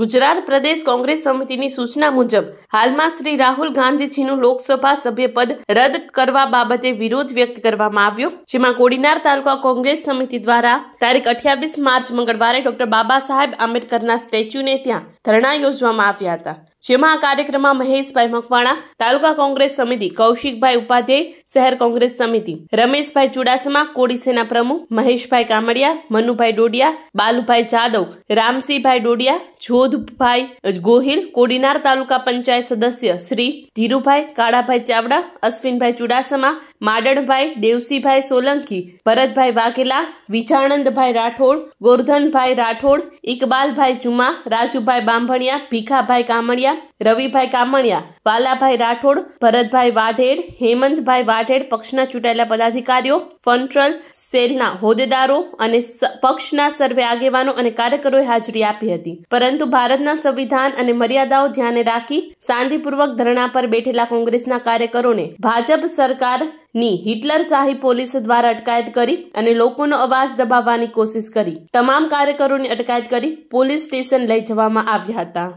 ગુજરાત પ્રદેશ કોંગ્રેસ સમિતિની સૂચના મુજબ હાલમાં શ્રી રાહુલ ગાંધીજીનું લોકસભા સભ્ય પદ રદ કરવા બાબતે વિરોધ વ્યક્ત કરવામાં આવ્યો જેમાં કોડીનાર તાલુકા કોંગ્રેસ સમિતિ દ્વારા તારીખ અઠ્યાવીસ માર્ચ મંગળવારે ડોક્ટર બાબા સાહેબ આંબેડકરના સ્ટેચ્યુને ત્યાં ધરણા યોજવામાં આવ્યા હતા જેમાં આ કાર્યક્રમમાં મહેશભાઈ મકવાણા તાલુકા કોંગ્રેસ સમિતિ કૌશિકભાઈ ઉપાધ્યાય શહેર કોંગ્રેસ સમિતિ રમેશભાઈ ચુડાસમા કોડીસેના પ્રમુખ મહેશભાઈ કામડિયા મનુભાઈ ડોડિયા બાલુભાઈ જાદવ રામસિંહભાઈ ડોડિયા જોધભાઈ ગોહિલ કોડીનાર તાલુકા પંચાયત સદસ્ય શ્રી ધીરુભાઈ કાળાભાઈ ચાવડા અશ્વિનભાઈ ચુડાસમા માડણભાઈ દેવસીભાઈ સોલંકી ભરતભાઈ વાઘેલા વિજાણંદભાઈ રાઠોડ ગોરધનભાઈ રાઠોડ ઇકબાલભાઈ જુમા રાજુભાઈ બાંભણિયા ભીખાભાઈ કામડિયા ઝઘડિયા રવિભાઈ કામણિયા વાલાભાઈ રાઠોડ ભરતભાઈ વાઢેડ હેમંતભાઈ વાઢેડ પક્ષના ચૂંટાયેલા પદાધિકારીઓ ફંટ્રલ સેલના હોદ્દેદારો અને પક્ષના સર્વે આગેવાનો અને કાર્યકરોએ હાજરી આપી હતી પરંતુ ભારતના સંવિધાન અને મર્યાદાઓ ધ્યાને રાખી શાંતિપૂર્વક ધરણા પર બેઠેલા કોંગ્રેસના કાર્યકરોને ભાજપ સરકાર ની હિટલર શાહી પોલીસ દ્વારા અટકાયત કરી અને લોકોનો અવાજ દબાવવાની કોશિશ કરી તમામ કાર્યકરોની અટકાયત કરી પોલીસ સ્ટેશન લઈ જવામાં આવ્યા હતા